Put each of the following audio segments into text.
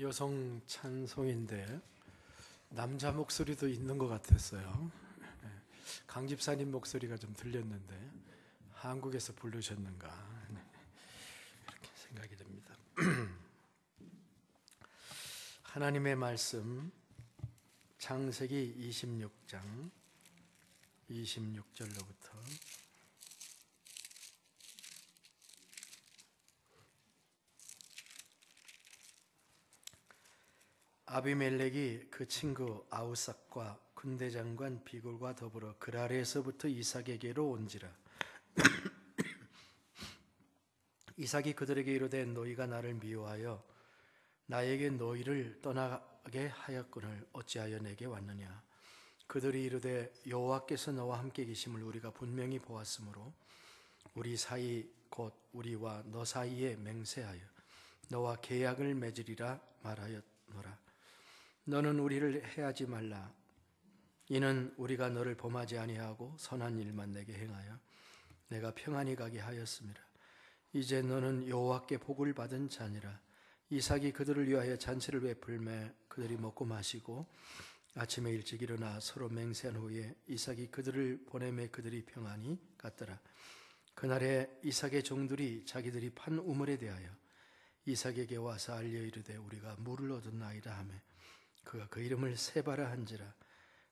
여성 찬송인데 남자 목소리도 있는 것 같았어요. 예. 강 집사님 목소리가 좀 들렸는데 한국에서 부르셨는가 네. 이렇게 생각이 듭니다. 하나님의 말씀 창세기 26장 26절로부터 아비멜렉이 그 친구 아우삭과 군대 장관 비골과 더불어 그랄에서부터 라 이삭에게로 온지라 이삭이 그들에게 이르되 너희가 나를 미워하여 나에게 너희를 떠나게 하였거늘 어찌하여 내게 왔느냐 그들이 이르되 여호와께서 너와 함께 계심을 우리가 분명히 보았으므로 우리 사이 곧 우리와 너 사이에 맹세하여 너와 계약을 맺으리라 말하였노라 너는 우리를 해하지 말라. 이는 우리가 너를 범하지 아니하고 선한 일만 내게 행하여 내가 평안히 가게 하였습니다. 이제 너는 여호와께 복을 받은 자니라. 이삭이 그들을 위하여 잔치를 베풀매 그들이 먹고 마시고 아침에 일찍 일어나 서로 맹세한 후에 이삭이 그들을 보내매 그들이 평안히 갔더라. 그날에 이삭의 종들이 자기들이 판 우물에 대하여 이삭에게 와서 알려 이르되 우리가 물을 얻은 나이다 하며 그가 그 이름을 세바라 한지라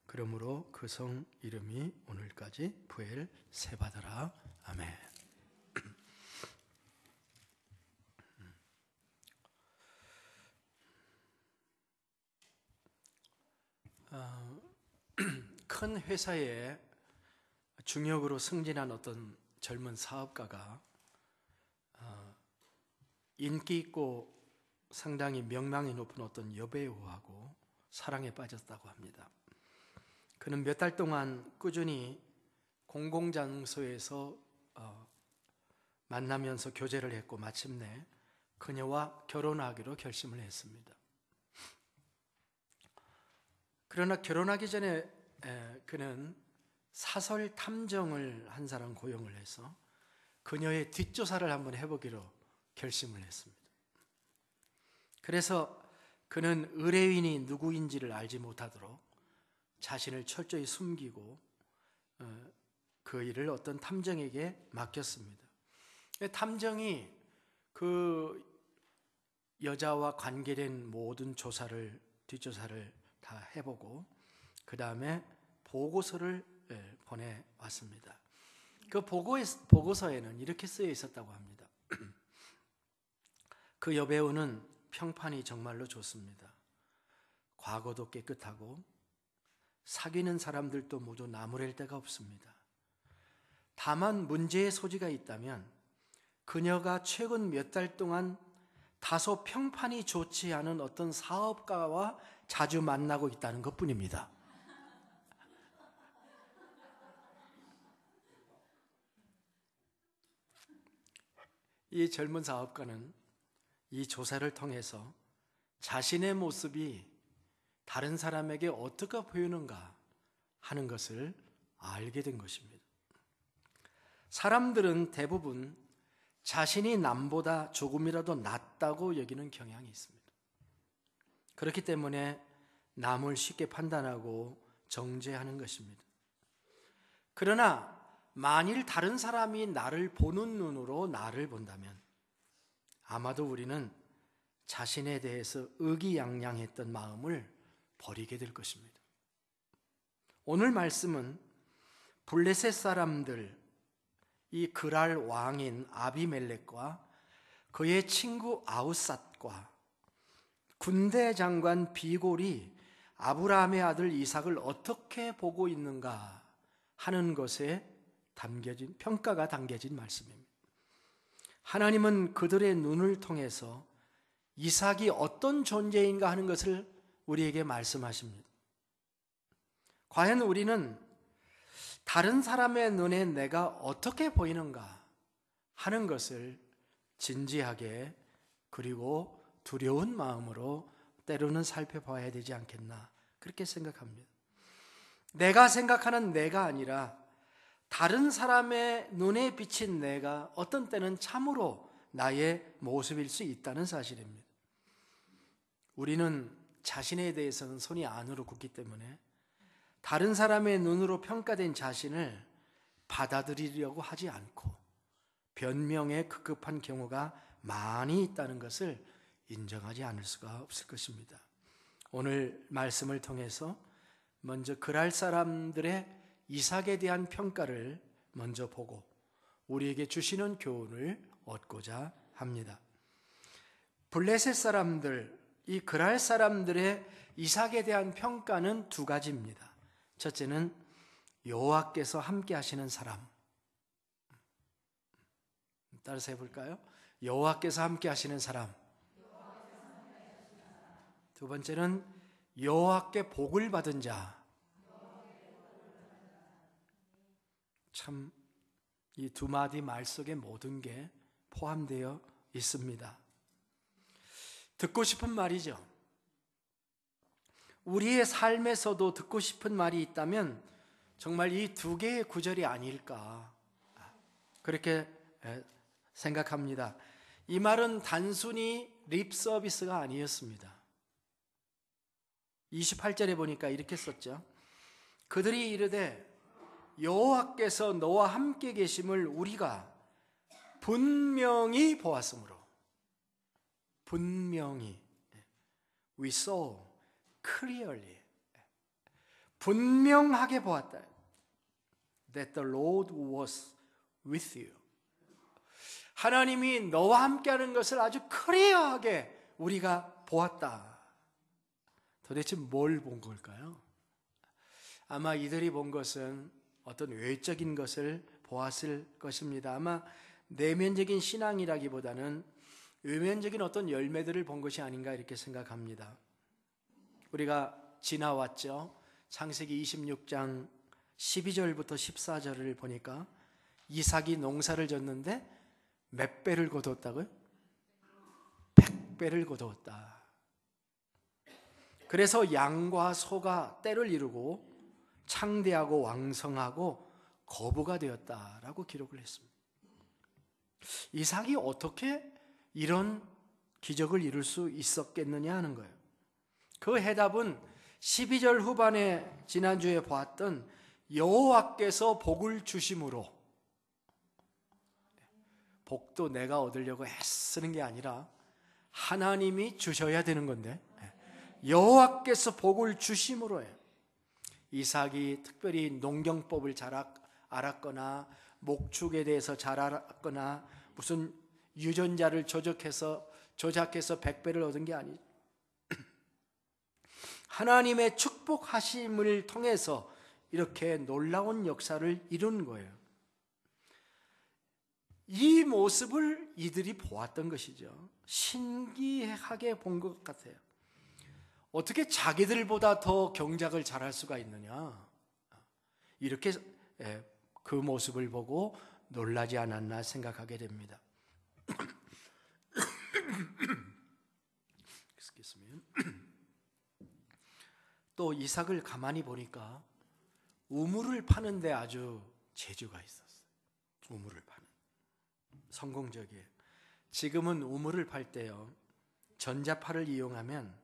그러므로 그 성 이름이 오늘까지 부엘 세바더라 아멘. 아, 큰 회사에 중역으로 승진한 어떤 젊은 사업가가 아, 인기 있고 상당히 명망이 높은 어떤 여배우하고 사랑에 빠졌다고 합니다. 그는 몇 달 동안 꾸준히 공공장소에서 어, 만나면서 교제를 했고 마침내 그녀와 결혼하기로 결심을 했습니다. 그러나 결혼하기 전에 그는 사설 탐정을 한 사람 고용을 해서 그녀의 뒷조사를 한번 해보기로 결심을 했습니다. 그래서 그는 의뢰인이 누구인지를 알지 못하도록 자신을 철저히 숨기고 어, 그 일을 어떤 탐정에게 맡겼습니다. 탐정이 그 여자와 관계된 모든 조사를 뒷조사를 다 해보고 그 다음에 보고서를 예, 보내 왔습니다. 그보고 보고서에는 이렇게 쓰여 있었다고 합니다. 그 여배우는 평판이 정말로 좋습니다. 과거도 깨끗하고 사귀는 사람들도 모두 나무랄 데가 없습니다. 다만 문제의 소지가 있다면 그녀가 최근 몇 달 동안 다소 평판이 좋지 않은 어떤 사업가와 자주 만나고 있다는 것 뿐입니다. 이 젊은 사업가는 이 조사를 통해서 자신의 모습이 다른 사람에게 어떻게 보이는가 하는 것을 알게 된 것입니다. 사람들은 대부분 자신이 남보다 조금이라도 낫다고 여기는 경향이 있습니다. 그렇기 때문에 남을 쉽게 판단하고 정죄하는 것입니다. 그러나 만일 다른 사람이 나를 보는 눈으로 나를 본다면 아마도 우리는 자신에 대해서 의기양양했던 마음을 버리게 될 것입니다. 오늘 말씀은 블레셋 사람들 이 그랄 왕인 아비멜렉과 그의 친구 아우삿과 군대 장관 비골이 아브라함의 아들 이삭을 어떻게 보고 있는가 하는 것에 담겨진 평가가 담겨진 말씀입니다. 하나님은 그들의 눈을 통해서 이삭이 어떤 존재인가 하는 것을 우리에게 말씀하십니다. 과연 우리는 다른 사람의 눈에 내가 어떻게 보이는가 하는 것을 진지하게 그리고 두려운 마음으로 때로는 살펴봐야 되지 않겠나 그렇게 생각합니다. 내가 생각하는 내가 아니라 다른 사람의 눈에 비친 내가 어떤 때는 참으로 나의 모습일 수 있다는 사실입니다. 우리는 자신에 대해서는 손이 안으로 굳기 때문에 다른 사람의 눈으로 평가된 자신을 받아들이려고 하지 않고 변명에 급급한 경우가 많이 있다는 것을 인정하지 않을 수가 없을 것입니다. 오늘 말씀을 통해서 먼저 그럴 사람들의 이삭에 대한 평가를 먼저 보고 우리에게 주시는 교훈을 얻고자 합니다. 블레셋 사람들, 이 그랄 사람들의 이삭에 대한 평가는 두 가지입니다. 첫째는 여호와께서 함께 하시는 사람. 따라서 해볼까요? 여호와께서 함께 하시는 사람. 두 번째는 여호와께 복을 받은 자. 참이두 마디 말 속에 모든 게 포함되어 있습니다. 듣고 싶은 말이죠. 우리의 삶에서도 듣고 싶은 말이 있다면 정말 이 두 개의 구절이 아닐까. 그렇게 생각합니다. 이 말은 단순히 립 서비스가 아니었습니다. 28절에 보니까 이렇게 썼죠. 그들이 이르되 여호와께서 너와 함께 계심을 우리가 분명히 보았으므로 분명히 we saw clearly 분명하게 보았다. That the Lord was with you. 하나님이 너와 함께하는 것을 아주 클리어하게 우리가 보았다. 도대체 뭘 본 걸까요? 아마 이들이 본 것은 어떤 외적인 것을 보았을 것입니다. 아마 내면적인 신앙이라기보다는 외면적인 어떤 열매들을 본 것이 아닌가 이렇게 생각합니다. 우리가 지나왔죠. 창세기 26장 12절부터 14절을 보니까 이삭이 농사를 졌는데 몇 배를 거두었다고요? 100배를 거두었다. 그래서 양과 소가 때를 이루고 창대하고 왕성하고 거부가 되었다라고 기록을 했습니다. 이삭이 어떻게 이런 기적을 이룰 수 있었겠느냐 하는 거예요. 그 해답은 12절 후반에 지난주에 보았던 여호와께서 복을 주심으로 복도 내가 얻으려고 애쓰는 게 아니라 하나님이 주셔야 되는 건데 네. 여호와께서 복을 주심으로예요. 이삭이 특별히 농경법을 잘 알았거나 목축에 대해서 잘 알았거나 무슨 유전자를 조작해서 조작해서 백배를 얻은 게 아니죠. 하나님의 축복하심을 통해서 이렇게 놀라운 역사를 이룬 거예요. 이 모습을 이들이 보았던 것이죠. 신기하게 본 것 같아요. 어떻게 자기들보다 더 경작을 잘할 수가 있느냐. 이렇게 예, 그 모습을 보고 놀라지 않았나 생각하게 됩니다. 또 이삭을 가만히 보니까 우물을 파는데 아주 재주가 있었어요. 우물을 파는. 성공적이에요. 지금은 우물을 팔 때요. 전자파를 이용하면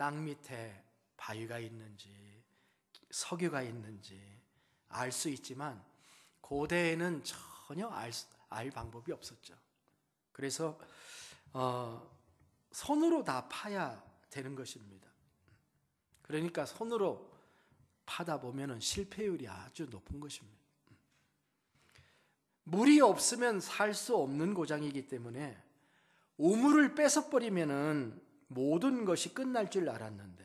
땅 밑에 바위가 있는지 석유가 있는지 알 수 있지만 고대에는 전혀 알, 알 방법이 없었죠. 그래서 어, 손으로 다 파야 되는 것입니다. 그러니까 손으로 파다 보면 실패율이 아주 높은 것입니다. 물이 없으면 살 수 없는 고장이기 때문에 우물을 뺏어 버리면 모든 것이 끝날 줄 알았는데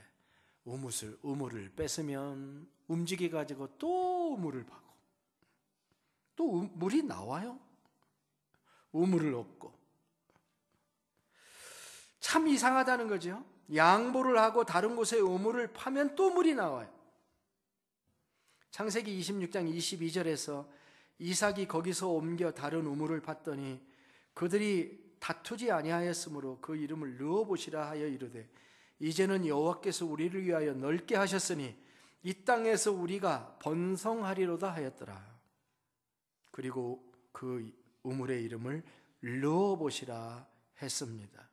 우무슬 우물을 뺏으면 움직여 가지고 또 우물을 파고 또 물이 나와요. 우물을 얻고 참 이상하다는 거죠. 양보를 하고 다른 곳에 우물을 파면 또 물이 나와요. 창세기 26장 22절에서 이삭이 거기서 옮겨 다른 우물을 팠더니 그들이 다투지 아니하였으므로 그 이름을 르어보시라 하여 이르되 이제는 여호와께서 우리를 위하여 넓게 하셨으니 이 땅에서 우리가 번성하리로다 하였더라. 그리고 그 우물의 이름을 르어보시라 했습니다.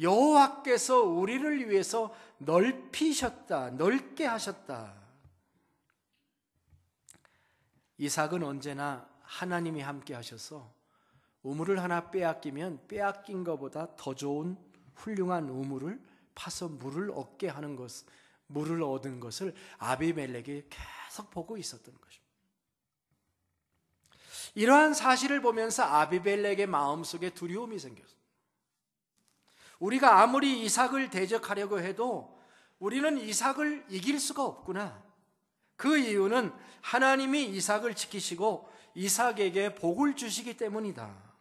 여호와께서 우리를 위해서 넓히셨다, 넓게 하셨다. 이삭은 언제나 하나님이 함께 하셔서 우물을 하나 빼앗기면 빼앗긴 것보다 더 좋은 훌륭한 우물을 파서 물을 얻게 하는 것, 물을 얻은 것을 아비멜렉이 계속 보고 있었던 것입니다. 이러한 사실을 보면서 아비멜렉의 마음속에 두려움이 생겼습니다. 우리가 아무리 이삭을 대적하려고 해도 우리는 이삭을 이길 수가 없구나. 그 이유는 하나님이 이삭을 지키시고 이삭에게 복을 주시기 때문이다.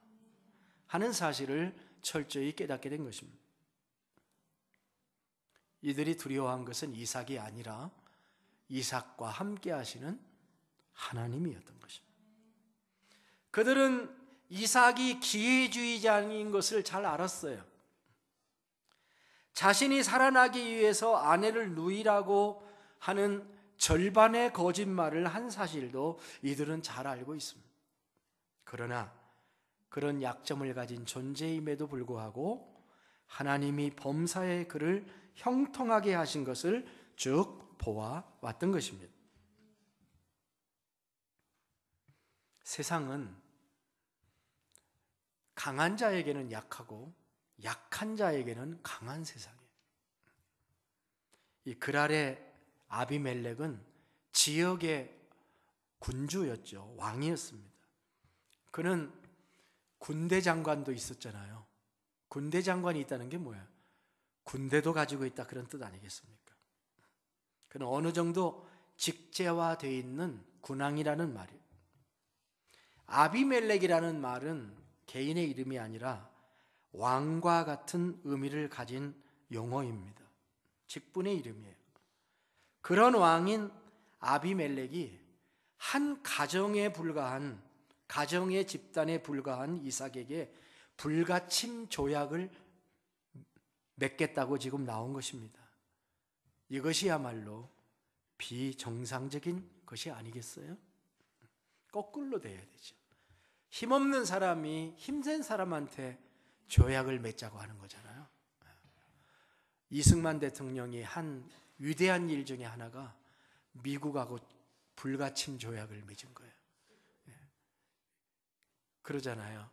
하는 사실을 철저히 깨닫게 된 것입니다. 이들이 두려워한 것은 이삭이 아니라 이삭과 함께 하시는 하나님이었던 것입니다. 그들은 이삭이 기회주의자인 것을 잘 알았어요. 자신이 살아나기 위해서 아내를 누이라고 하는 절반의 거짓말을 한 사실도 이들은 잘 알고 있습니다. 그러나 그런 약점을 가진 존재임에도 불구하고 하나님이 범사에 그를 형통하게 하신 것을 쭉 보아왔던 것입니다. 세상은 강한 자에게는 약하고 약한 자에게는 강한 세상이에요. 이 그랄의 아비멜렉은 지역의 군주였죠. 왕이었습니다. 그는 군대 장관도 있었잖아요. 군대 장관이 있다는 게 뭐야? 군대도 가지고 있다 그런 뜻 아니겠습니까? 그는 어느 정도 직제화되어 있는 군왕이라는 말이에요. 아비멜렉이라는 말은 개인의 이름이 아니라 왕과 같은 의미를 가진 용어입니다. 직분의 이름이에요. 그런 왕인 아비멜렉이 한 가정에 불과한 가정의 집단에 불과한 이삭에게 불가침 조약을 맺겠다고 지금 나온 것입니다. 이것이야말로 비정상적인 것이 아니겠어요? 거꾸로 돼야 되죠. 힘없는 사람이 힘센 사람한테 조약을 맺자고 하는 거잖아요. 이승만 대통령이 한 위대한 일 중에 하나가 미국하고 불가침 조약을 맺은 거예요. 그러잖아요.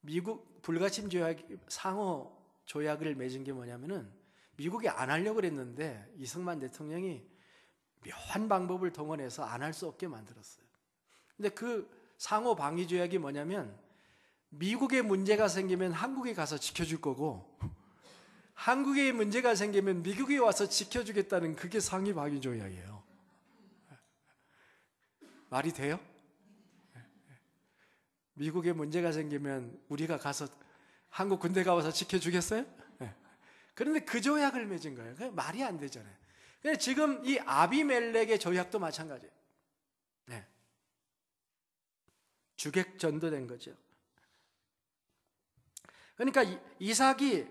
미국 불가침 조약 상호 조약을 맺은 게 뭐냐면은 미국이 안 하려고 그랬는데 이승만 대통령이 묘한 방법을 동원해서 안 할 수 없게 만들었어요. 근데 그 상호 방위 조약이 뭐냐면 미국에 문제가 생기면 한국에 가서 지켜줄 거고 한국에 문제가 생기면 미국에 와서 지켜주겠다는 그게 상위 방위 조약이에요. 말이 돼요? 미국에 문제가 생기면 우리가 가서 한국 군대 가서 지켜주겠어요? 예. 그런데 그 조약을 맺은 거예요. 그게 말이 안 되잖아요. 근데 지금 이 아비멜렉의 조약도 마찬가지예요. 네. 주객 전도된 거죠. 그러니까 이삭이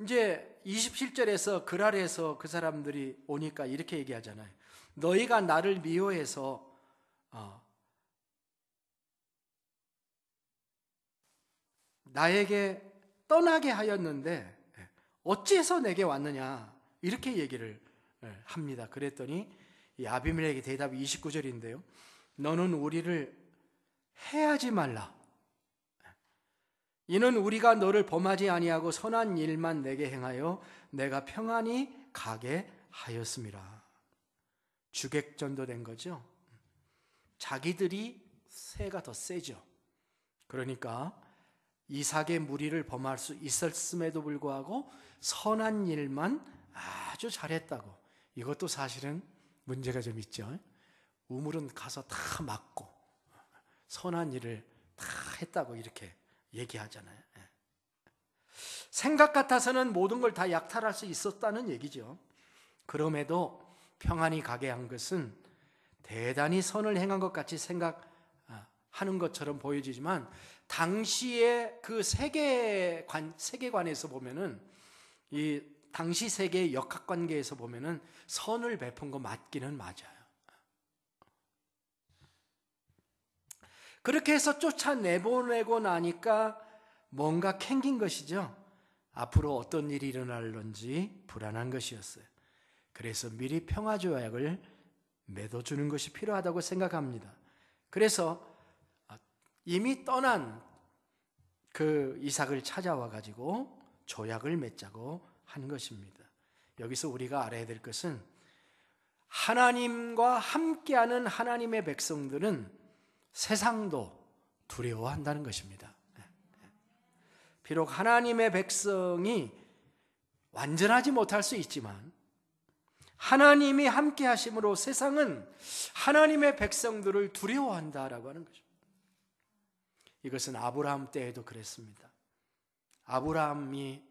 이제 27절에서 그랄에서 그 사람들이 오니까 이렇게 얘기하잖아요. 너희가 나를 미워해서 어, 나에게 떠나게 하였는데 예, 어찌해서 내게 왔느냐 이렇게 얘기를 예, 합니다. 그랬더니 야비멜렉의 대답이 29절인데요. 너는 우리를 해하지 말라. 예, 이는 우리가 너를 범하지 아니하고 선한 일만 내게 행하여 내가 평안히 가게 하였습니다. 주객전도 된 거죠. 자기들이 새가 더 세죠. 그러니까 이삭의 무리를 범할 수 있었음에도 불구하고 선한 일만 아주 잘했다고. 이것도 사실은 문제가 좀 있죠. 우물은 가서 다 막고 선한 일을 다 했다고 이렇게 얘기하잖아요. 예. 생각 같아서는 모든 걸 다 약탈할 수 있었다는 얘기죠. 그럼에도 평안히 가게 한 것은 대단히 선을 행한 것 같이 생각 하는 것처럼 보여지지만 당시의 그 세계관 세계관에서 보면은 이 당시 세계의 역학 관계에서 보면은 선을 베푼 거 맞기는 맞아요. 그렇게 해서 쫓아 내보내고 나니까 뭔가 캥긴 것이죠. 앞으로 어떤 일이 일어날런지 불안한 것이었어요. 그래서 미리 평화조약을 맺어주는 것이 필요하다고 생각합니다. 그래서 이미 떠난 그 이삭을 찾아와 가지고 조약을 맺자고 한 것입니다. 여기서 우리가 알아야 될 것은 하나님과 함께하는 하나님의 백성들은 세상도 두려워한다는 것입니다. 비록 하나님의 백성이 완전하지 못할 수 있지만 하나님이 함께 하심으로 세상은 하나님의 백성들을 두려워한다라고 하는 것입니다. 이것은 아브라함 때에도 그랬습니다. 아브라함이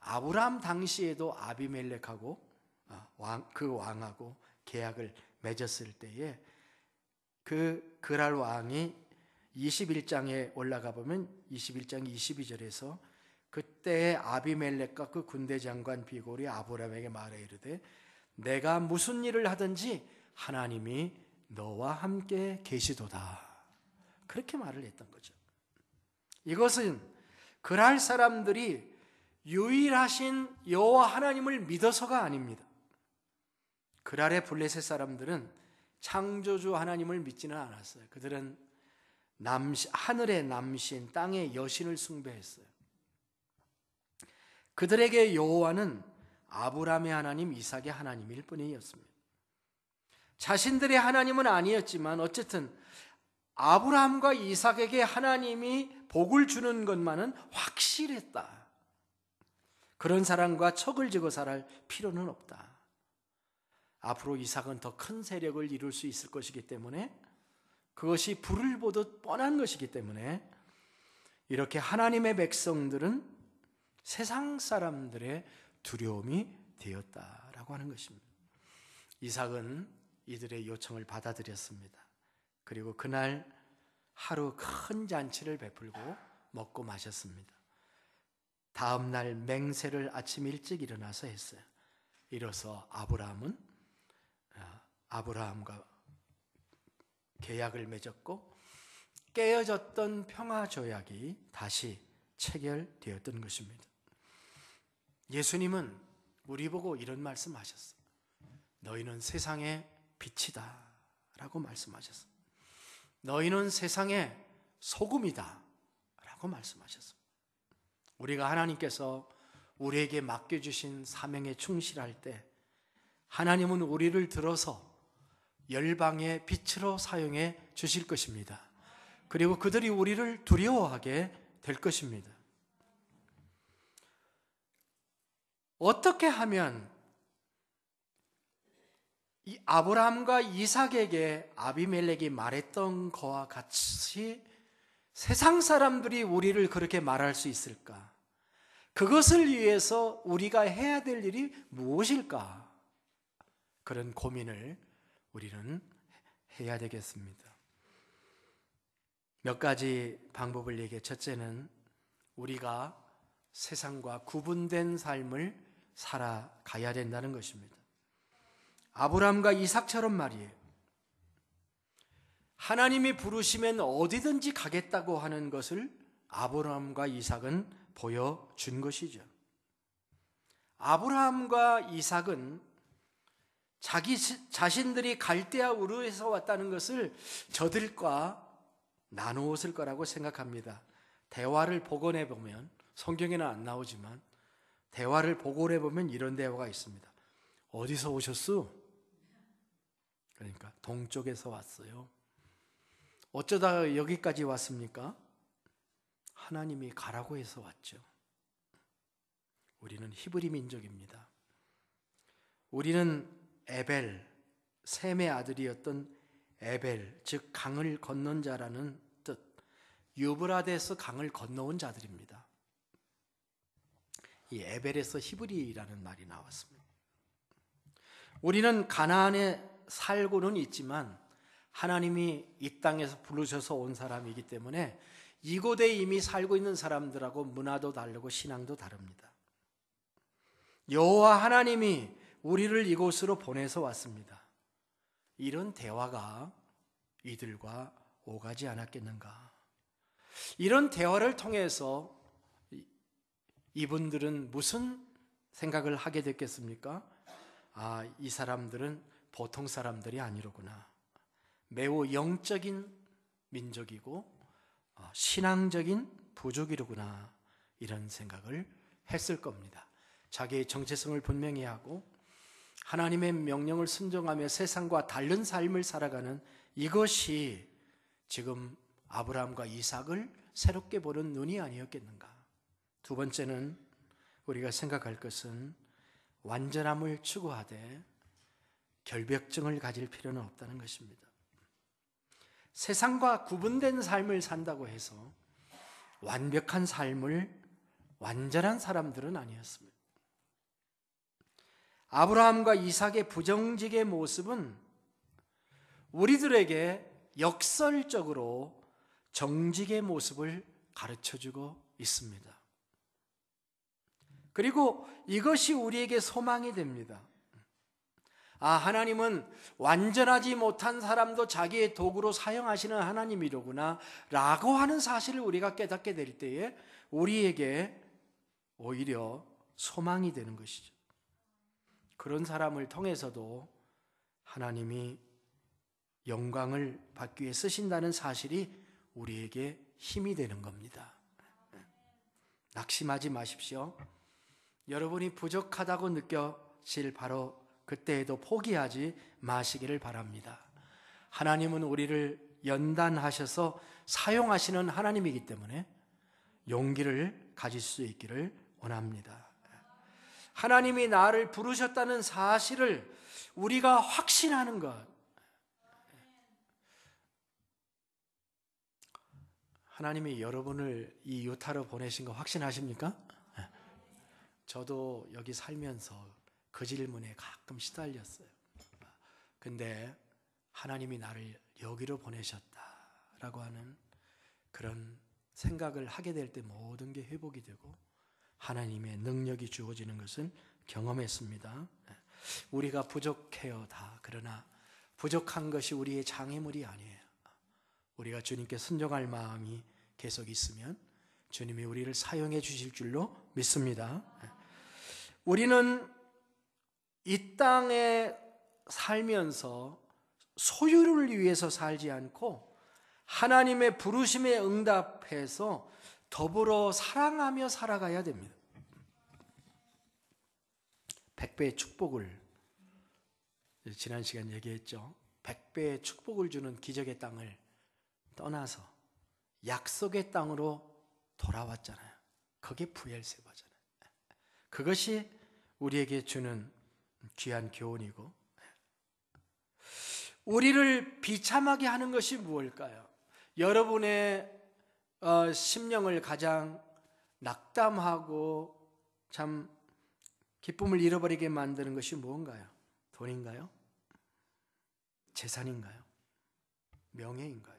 아브라함 당시에도 아비멜렉하고 어, 그 왕하고 계약을 맺었을 때에 그 그랄 왕이 21장에 올라가 보면 21장 22절에서 그때의 아비멜렉과 그 군대 장관 비골이 아브라함에게 말해 이르되 내가 무슨 일을 하든지 하나님이 너와 함께 계시도다. 그렇게 말을 했던 거죠. 이것은 그랄 사람들이 유일하신 여호와 하나님을 믿어서가 아닙니다. 그랄의 블레셋 사람들은 창조주 하나님을 믿지는 않았어요. 그들은 남신, 하늘의 남신, 땅의 여신을 숭배했어요. 그들에게 여호와는 아브라함의 하나님, 이삭의 하나님일 뿐이었습니다. 자신들의 하나님은 아니었지만 어쨌든 아브라함과 이삭에게 하나님이 복을 주는 것만은 확실했다. 그런 사람과 척을 지고 살할 필요는 없다. 앞으로 이삭은 더 큰 세력을 이룰 수 있을 것이기 때문에 그것이 불을 보듯 뻔한 것이기 때문에 이렇게 하나님의 백성들은 세상 사람들의 두려움이 되었다라고 하는 것입니다. 이삭은 이들의 요청을 받아들였습니다. 그리고 그날 하루 큰 잔치를 베풀고 먹고 마셨습니다. 다음 날 맹세를 아침 일찍 일어나서 했어요. 이로써 아브라함은 아, 아브라함과 계약을 맺었고 깨어졌던 평화 조약이 다시 체결되었던 것입니다. 예수님은 우리 보고 이런 말씀하셨어. 너희는 세상의 빛이다라고 말씀하셨어. 너희는 세상의 소금이다. 라고 말씀하셨습니다. 우리가 하나님께서 우리에게 맡겨주신 사명에 충실할 때 하나님은 우리를 들어서 열방의 빛으로 사용해 주실 것입니다. 그리고 그들이 우리를 두려워하게 될 것입니다. 어떻게 하면 이 아브라함과 이삭에게 아비멜렉이 말했던 거와 같이 세상 사람들이 우리를 그렇게 말할 수 있을까? 그것을 위해서 우리가 해야 될 일이 무엇일까? 그런 고민을 우리는 해야 되겠습니다. 몇 가지 방법을 얘기해. 첫째는 우리가 세상과 구분된 삶을 살아가야 된다는 것입니다. 아브라함과 이삭처럼 말이에요. 하나님이 부르시면 어디든지 가겠다고 하는 것을 아브라함과 이삭은 보여준 것이죠. 아브라함과 이삭은 자기 자신들이 갈대아 우르에서 왔다는 것을 저들과 나누었을 거라고 생각합니다. 대화를 복원해 보면 성경에는 안 나오지만 대화를 복원해 보면 이런 대화가 있습니다. 어디서 오셨소? 그러니까 동쪽에서 왔어요. 어쩌다 여기까지 왔습니까? 하나님이 가라고 해서 왔죠. 우리는 히브리 민족입니다. 우리는 에벨, 셈의 아들이었던 에벨, 즉 강을 건넌 자라는 뜻, 유브라데스 강을 건너온 자들입니다. 이 에벨에서 히브리라는 말이 나왔습니다. 우리는 가나안의 살고는 있지만 하나님이 이 땅에서 부르셔서 온 사람이기 때문에 이곳에 이미 살고 있는 사람들하고 문화도 다르고 신앙도 다릅니다. 여호와 하나님이 우리를 이곳으로 보내서 왔습니다. 이런 대화가 이들과 오가지 않았겠는가? 이런 대화를 통해서 이분들은 무슨 생각을 하게 됐겠습니까? 아, 이 사람들은 보통 사람들이 아니로구나. 매우 영적인 민족이고 어, 신앙적인 부족이로구나. 이런 생각을 했을 겁니다. 자기의 정체성을 분명히 하고 하나님의 명령을 순종하며 세상과 다른 삶을 살아가는 이것이 지금 아브라함과 이삭을 새롭게 보는 눈이 아니었겠는가. 두 번째는 우리가 생각할 것은 완전함을 추구하되 결벽증을 가질 필요는 없다는 것입니다. 세상과 구분된 삶을 산다고 해서 완벽한 삶을 완전한 사람들은 아니었습니다. 아브라함과 이삭의 부정직의 모습은 우리들에게 역설적으로 정직의 모습을 가르쳐 주고 있습니다. 그리고 이것이 우리에게 소망이 됩니다. 아, 하나님은 완전하지 못한 사람도 자기의 도구로 사용하시는 하나님이로구나. 라고 하는 사실을 우리가 깨닫게 될 때에 우리에게 오히려 소망이 되는 것이죠. 그런 사람을 통해서도 하나님이 영광을 받기 위해 쓰신다는 사실이 우리에게 힘이 되는 겁니다. 낙심하지 마십시오. 여러분이 부족하다고 느껴질 바로 그때에도 포기하지 마시기를 바랍니다. 하나님은 우리를 연단하셔서 사용하시는 하나님이기 때문에 용기를 가질 수 있기를 원합니다. 하나님이 나를 부르셨다는 사실을 우리가 확신하는 것. 하나님이 여러분을 이 유타로 보내신 거 확신하십니까? 네. 저도 여기 살면서 그질문에 가끔 시달렸어요. 근데 하나님이 나를 여기로 보내셨다라고 하는 그런 생각을 하게 될 때 모든 게 회복이 되고 하나님의 능력이 주어지는 것은 경험했습니다. 우리가 부족해요 다. 그러나 부족한 것이 우리의 장애물이 아니에요. 우리가 주님께 순종할 마음이 계속 있으면 주님이 우리를 사용해 주실 줄로 믿습니다. 우리는 이 땅에 살면서 소유를 위해서 살지 않고 하나님의 부르심에 응답해서 더불어 사랑하며 살아가야 됩니다. 백배의 축복을 지난 시간 얘기했죠. 백배의 축복을 주는 기적의 땅을 떠나서 약속의 땅으로 돌아왔잖아요. 그게 부엘세바잖아요. 그것이 우리에게 주는 귀한 교훈이고 우리를 비참하게 하는 것이 무엇일까요? 여러분의 어, 심령을 가장 낙담하고 참 기쁨을 잃어버리게 만드는 것이 뭔가요? 돈인가요? 재산인가요? 명예인가요?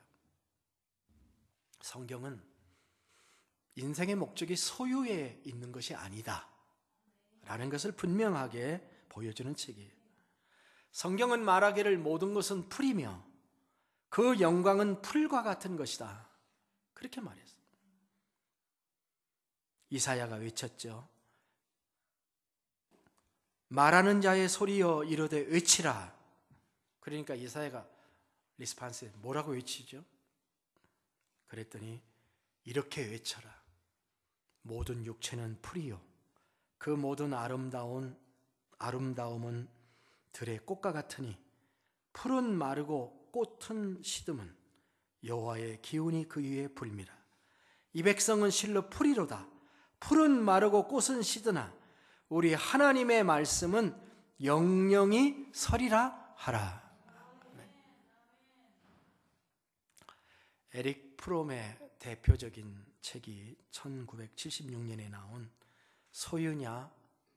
성경은 인생의 목적이 소유에 있는 것이 아니다. 라는 것을 분명하게 보여주는 책이에요. 성경은 말하기를 모든 것은 풀이며 그 영광은 풀과 같은 것이다. 그렇게 말했어 이사야가 외쳤죠. 말하는 자의 소리여 이르되 외치라. 그러니까 이사야가 리스판스에 뭐라고 외치죠? 그랬더니 이렇게 외쳐라. 모든 육체는 풀이요. 그 모든 아름다운 아름다움은 들의 꽃과 같으니 풀은 마르고 꽃은 시듬은 여호와의 기운이 그 위에 불미라. 이 백성은 실로 풀이로다. 풀은 마르고 꽃은 시드나 우리 하나님의 말씀은 영영이 서리라 하라. 네. 에릭 프롬의 대표적인 책이 1976년에 나온 소유냐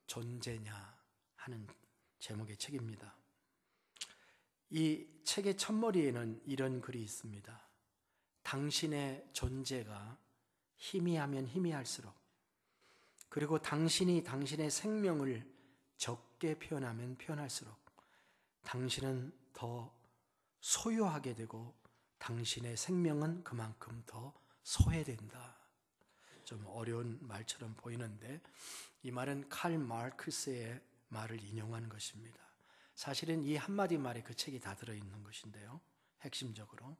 존재냐 하는 제목의 책입니다. 이 책의 첫머리에는 이런 글이 있습니다. 당신의 존재가 희미하면 희미할수록 그리고 당신이 당신의 생명을 적게 표현하면 표현할수록 당신은 더 소유하게 되고 당신의 생명은 그만큼 더 소외된다. 좀 어려운 말처럼 보이는데 이 말은 칼 마르크스의 말을 인용한 것입니다. 사실은 이 한마디 말에 그 책이 다 들어있는 것인데요. 핵심적으로.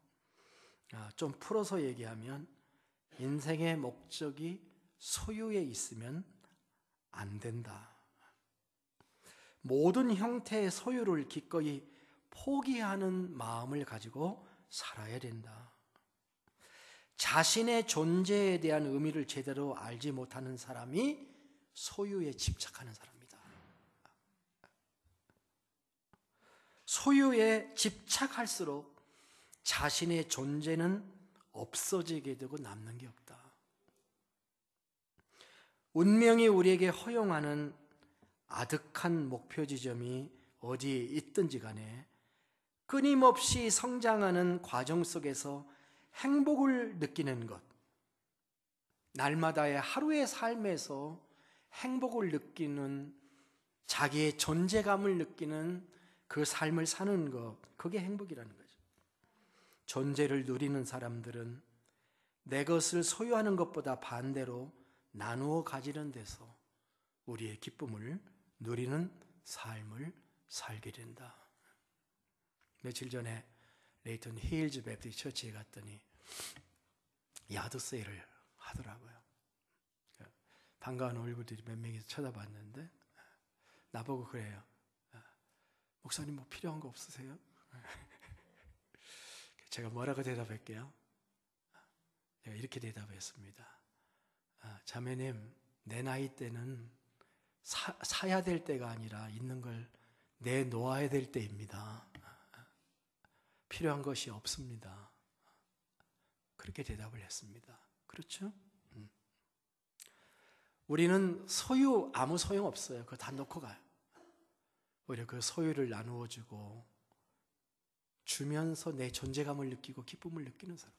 아, 좀 풀어서 얘기하면 인생의 목적이 소유에 있으면 안 된다. 모든 형태의 소유를 기꺼이 포기하는 마음을 가지고 살아야 된다. 자신의 존재에 대한 의미를 제대로 알지 못하는 사람이 소유에 집착하는 사람. 소유에 집착할수록 자신의 존재는 없어지게 되고 남는 게 없다. 운명이 우리에게 허용하는 아득한 목표 지점이 어디에 있든지 간에 끊임없이 성장하는 과정 속에서 행복을 느끼는 것, 날마다의 하루의 삶에서 행복을 느끼는 자기의 존재감을 느끼는 그 삶을 사는 것, 그게 행복이라는 거죠. 존재를 누리는 사람들은 내 것을 소유하는 것보다 반대로 나누어 가지는 데서 우리의 기쁨을 누리는 삶을 살게 된다. 며칠 전에 레이턴 힐즈 베프티 처치에 갔더니 야드 세일을 하더라고요. 반가운 얼굴들이 몇 명이서 쳐다봤는데 나보고 그래요. 목사님 뭐 필요한 거 없으세요? 제가 뭐라고 대답할게요? 제가 이렇게 대답했습니다. 아, 자매님, 내 나이 때는 사, 사야 될 때가 아니라 있는 걸 내놓아야 될 때입니다. 필요한 것이 없습니다. 그렇게 대답을 했습니다. 그렇죠? 음. 우리는 소유 아무 소용 없어요. 그거 다 놓고 가요. 오히려 그 소유를 나누어 주고 주면서 내 존재감을 느끼고 기쁨을 느끼는 사람.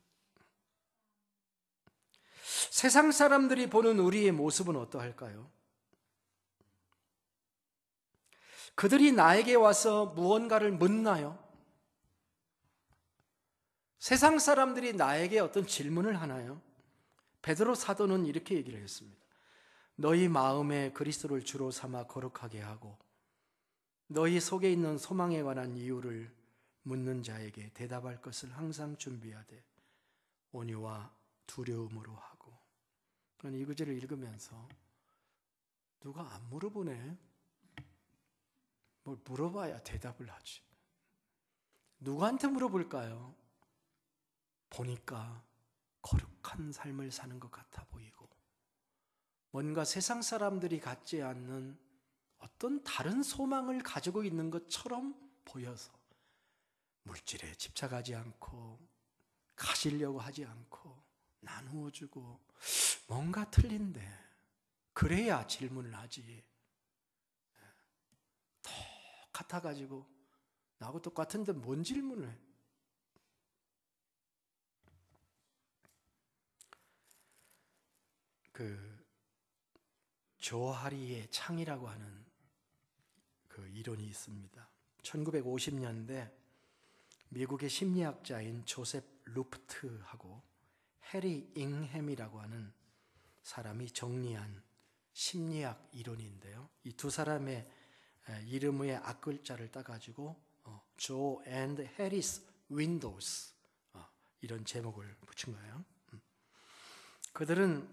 세상 사람들이 보는 우리의 모습은 어떠할까요? 그들이 나에게 와서 무언가를 묻나요? 세상 사람들이 나에게 어떤 질문을 하나요? 베드로 사도는 이렇게 얘기를 했습니다. 너희 마음에 그리스도를 주로 삼아 거룩하게 하고 너희 속에 있는 소망에 관한 이유를 묻는 자에게 대답할 것을 항상 준비하되 온유와 두려움으로 하고 저는 이 구절을 읽으면서 누가 안 물어보네 뭘 물어봐야 대답을 하지 누구한테 물어볼까요? 보니까 거룩한 삶을 사는 것 같아 보이고 뭔가 세상 사람들이 갖지 않는 어떤 다른 소망을 가지고 있는 것처럼 보여서 물질에 집착하지 않고 가시려고 하지 않고 나누어주고 뭔가 틀린데 그래야 질문을 하지 똑같아가지고 나하고 똑같은데 뭔 질문을 해? 그 조하리의 창이라고 하는 그 이론이 있습니다. 1950년대 미국의 심리학자인 조셉 루프트하고 해리 잉햄이라고 하는 사람이 정리한 심리학 이론인데요. 이 두 사람의 이름의 앞글자를 따가지고 어, 조 앤드 해리스 윈도우스 어, 이런 제목을 붙인 거예요. 음. 그들은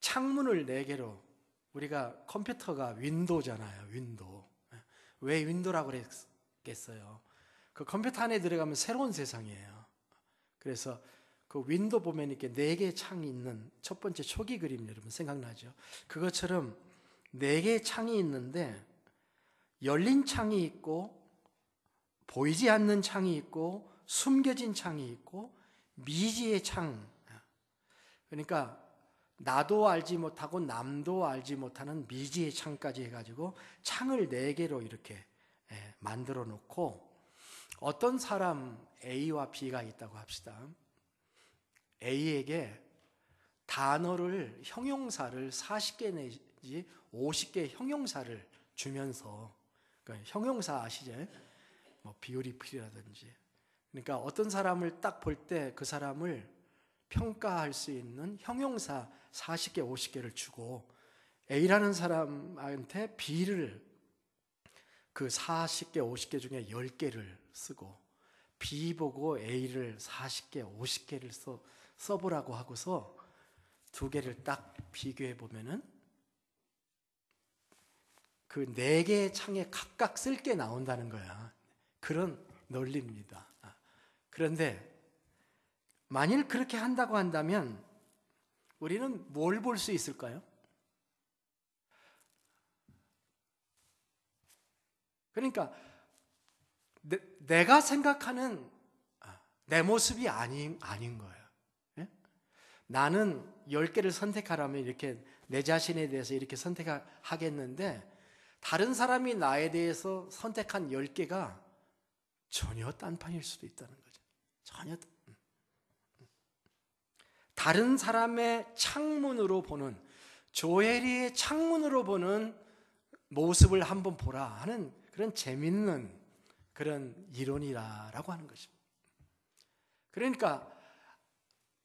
창문을 네 개로 우리가 컴퓨터가 윈도잖아요. 우 윈도 우왜 윈도라고 그랬겠어요? 그 컴퓨터 안에 들어가면 새로운 세상이에요. 그래서 그 윈도 보면 이렇게 네 개의 창이 있는 첫 번째 초기 그림 여러분 생각나죠? 그것처럼 네 개의 창이 있는데 열린 창이 있고 보이지 않는 창이 있고 숨겨진 창이 있고 미지의 창. 그러니까 나도 알지 못하고 남도 알지 못하는 미지의 창까지 해가지고 창을 네 개로 이렇게 예, 만들어 놓고 어떤 사람 A와 B가 있다고 합시다. A에게 단어를 형용사를 40개 내지 50개 형용사를 주면서 그러니까 형용사 아시죠? 뭐 비율이 필요라든지 그러니까 어떤 사람을 딱 볼 때 그 사람을 평가할 수 있는 형용사 40개, 50개를 주고 A라는 사람한테 B를 그 40개, 50개 중에 10개를 쓰고 B 보고 A를 40개, 50개를 써, 써보라고 하고서 두 개를 딱 비교해 보면은 그 네 개의 창에 각각 쓸 게 나온다는 거야. 그런 논리입니다. 아, 그런데 만일 그렇게 한다고 한다면 우리는 뭘 볼 수 있을까요? 그러니까 내, 가 생각하는 아, 내 모습이 아닌, 아닌 거예요. 예? 나는 1개를 선택하라면 이렇게 내 자신에 대해서 이렇게 선택하겠는데 다른 사람이 나에 대해서 선택한 1개가 전혀 딴판일 수도 있다는 거죠. 전혀 딴판. 다른 사람의 창문으로 보는 조엘이의 창문으로 보는 모습을 한번 보라 하는 그런 재밌는 그런 이론이라고 하는 것입니다. 그러니까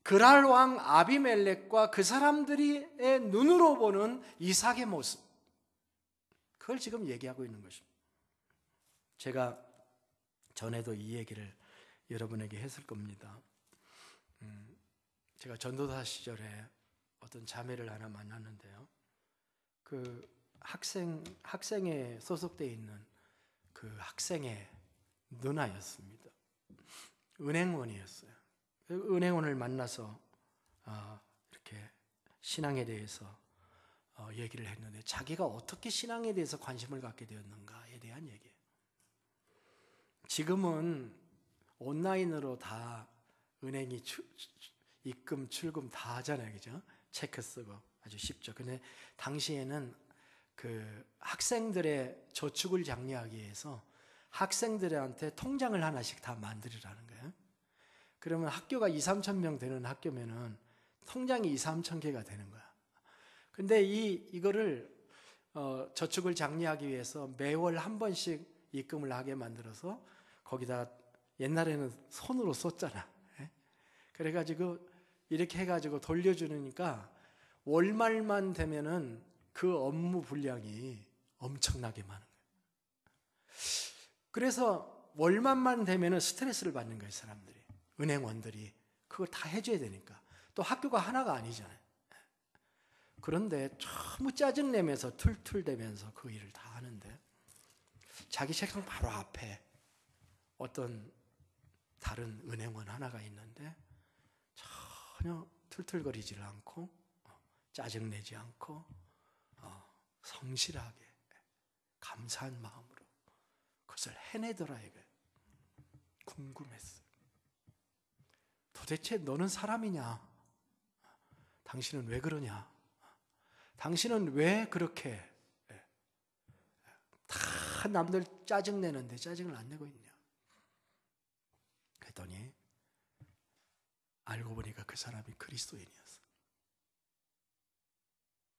그랄 왕 아비멜렉과 그 사람들의 눈으로 보는 이삭의 모습 그걸 지금 얘기하고 있는 것입니다. 제가 전에도 이 얘기를 여러분에게 했을 겁니다. 제가 전도사 시절에 어떤 자매를 하나 만났는데요. 그 학생 학생에 소속돼 있는 그 학생의 누나였습니다. 은행원이었어요. 은행원을 만나서 어, 이렇게 신앙에 대해서 어, 얘기를 했는데 자기가 어떻게 신앙에 대해서 관심을 갖게 되었는가에 대한 얘기예요. 지금은 온라인으로 다 은행이 추, 입금, 출금 다 하잖아요. 그죠? 체크 쓰고 아주 쉽죠. 근데 당시에는 그 학생들의 저축을 장려하기 위해서 학생들한테 통장을 하나씩 다 만들으라는 거예요. 그러면 학교가 2, 3천 명 되는 학교면은 통장이 2, 3천 개가 되는 거야. 근데 이 이거를 어, 저축을 장려하기 위해서 매월 한 번씩 입금을 하게 만들어서 거기다 옛날에는 손으로 썼잖아. 예? 그래가지고 이렇게 해가지고 돌려주니까 월말만 되면은 그 업무 분량이 엄청나게 많은 거예요. 그래서 월말만 되면은 스트레스를 받는 거예요, 사람들이. 은행원들이. 그걸 다 해줘야 되니까. 또 학교가 하나가 아니잖아요. 그런데 너무 짜증내면서 툴툴대면서 그 일을 다 하는데 자기 책상 바로 앞에 어떤 다른 은행원 하나가 있는데 전혀 툴툴거리지를 않고 어, 짜증내지 않고 어, 성실하게 감사한 마음으로 그것을 해내더라 이거 궁금했어. 도대체 너는 사람이냐? 당신은 왜 그러냐? 당신은 왜 그렇게 예, 다 남들 짜증 내는데 짜증을 안 내고 있냐? 그랬더니 알고 보니까 그 사람이 그리스도인이었어.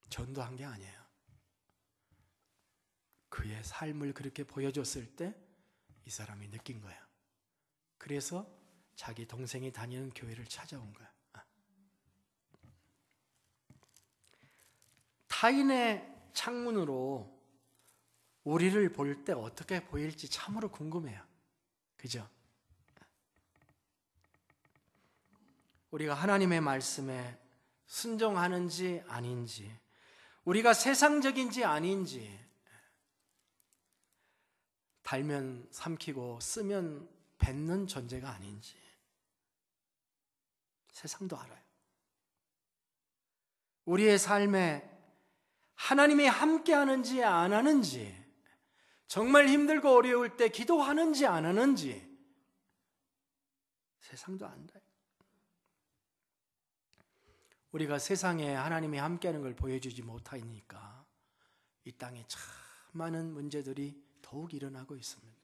전도한 게 아니에요. 그의 삶을 그렇게 보여줬을 때 이 사람이 느낀 거야. 그래서 자기 동생이 다니는 교회를 찾아온 거야. 아. 타인의 창문으로 우리를 볼 때 어떻게 보일지 참으로 궁금해요. 그죠? 우리가 하나님의 말씀에 순종하는지 아닌지, 우리가 세상적인지 아닌지, 달면 삼키고 쓰면 뱉는 존재가 아닌지, 세상도 알아요. 우리의 삶에 하나님이 함께 하는지 안 하는지, 정말 힘들고 어려울 때 기도하는지 안 하는지, 세상도 안다. 우리가 세상에 하나님이 함께하는 걸 보여주지 못하니까 이 땅에 참 많은 문제들이 더욱 일어나고 있습니다.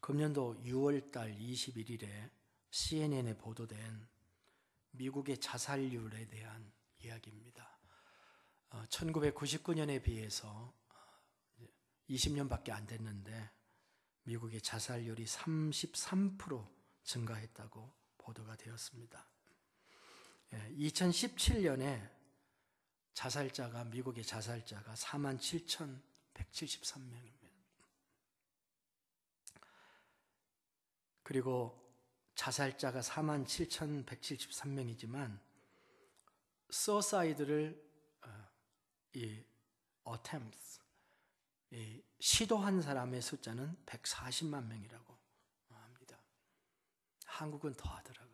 금년도 6월달 21일에 CNN에 보도된 미국의 자살률에 대한 이야기입니다. 1999년에 어, 비해서 20년밖에 안 됐는데 미국의 자살률이 33% 증가했다고 보도가 되었습니다. 2017년에 예, 자살자가 미국의 자살자가 4만 7,173명입니다. 그리고 자살자가 4만 7,173명이지만 서사이드를 어, 이 attempts 이 시도한 사람의 숫자는 140만 명이라고 합니다. 한국은 더하더라고요.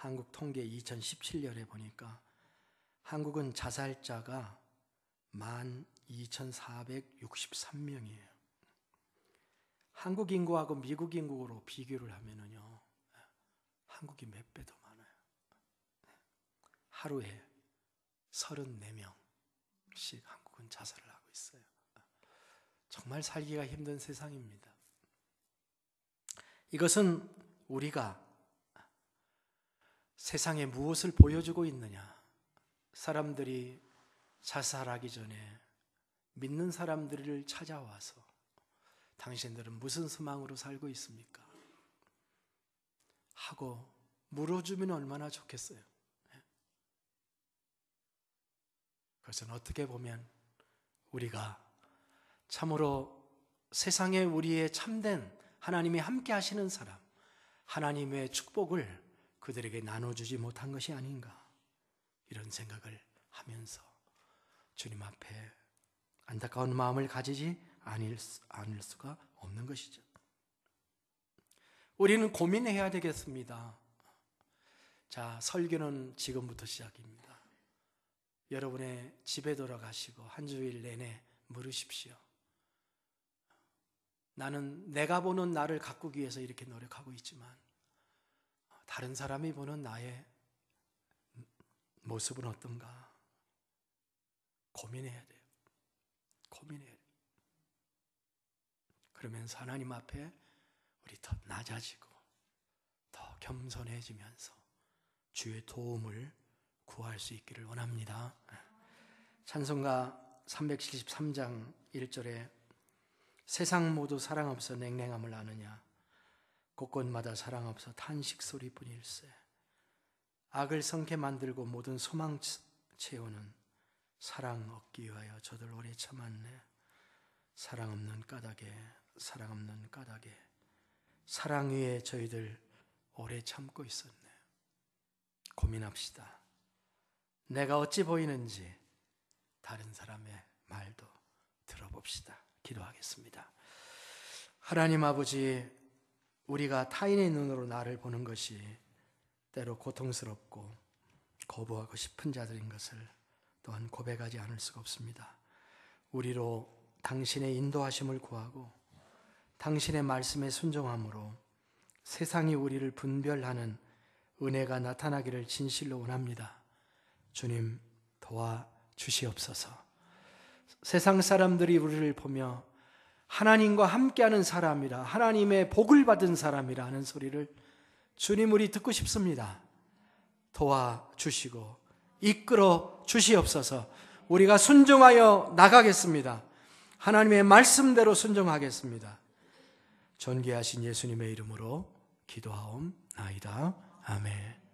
한국 통계 2017년에 보니까 한국은 자살자가 12,463명이에요. 한국 인구하고 미국 인구로 비교를 하면은요, 한국이 몇 배 더 많아요. 하루에 34명씩 한국은 자살을 하고 있어요. 정말 살기가 힘든 세상입니다. 이것은 우리가 세상에 무엇을 보여주고 있느냐? 사람들이 자살하기 전에 믿는 사람들을 찾아와서 당신들은 무슨 소망으로 살고 있습니까? 하고 물어주면 얼마나 좋겠어요. 그것은 어떻게 보면 우리가 참으로 세상에 우리의 참된 하나님이 함께 하시는 사람, 하나님의 축복을 그들에게 나눠주지 못한 것이 아닌가 이런 생각을 하면서 주님 앞에 안타까운 마음을 가지지 않을, 수가 없는 것이죠. 우리는 고민해야 되겠습니다. 자, 설교는 지금부터 시작입니다. 여러분의 집에 돌아가시고 한 주일 내내 물으십시오. 나는 내가 보는 나를 가꾸기 위해서 이렇게 노력하고 있지만 다른 사람이 보는 나의 모습은 어떤가 고민해야 돼요. 고민해야 돼요. 그러면서 하나님 앞에 우리 더 낮아지고 더 겸손해지면서 주의 도움을 구할 수 있기를 원합니다. 찬송가 373장 1절에 세상 모두 사랑 없어 냉랭함을 아느냐 곳곳마다 사랑 없어 탄식 소리뿐일세. 악을 성케 만들고 모든 소망 채우는 사랑 얻기 위하여 저들 오래 참았네. 사랑 없는 까닭에, 사랑 없는 까닭에, 사랑 위에 저희들 오래 참고 있었네. 고민합시다. 내가 어찌 보이는지 다른 사람의 말도 들어봅시다. 기도하겠습니다. 하나님 아버지, 우리가 타인의 눈으로 나를 보는 것이 때로 고통스럽고 거부하고 싶은 자들인 것을 또한 고백하지 않을 수가 없습니다. 우리로 당신의 인도하심을 구하고 당신의 말씀에 순종함으로 세상이 우리를 분별하는 은혜가 나타나기를 진실로 원합니다. 주님 도와 주시옵소서. 세상 사람들이 우리를 보며 하나님과 함께하는 사람이라 하나님의 복을 받은 사람이라는 소리를 주님 우리 듣고 싶습니다. 도와주시고 이끌어 주시옵소서 우리가 순종하여 나가겠습니다. 하나님의 말씀대로 순종하겠습니다. 존귀하신 예수님의 이름으로 기도하옵나이다. 아멘.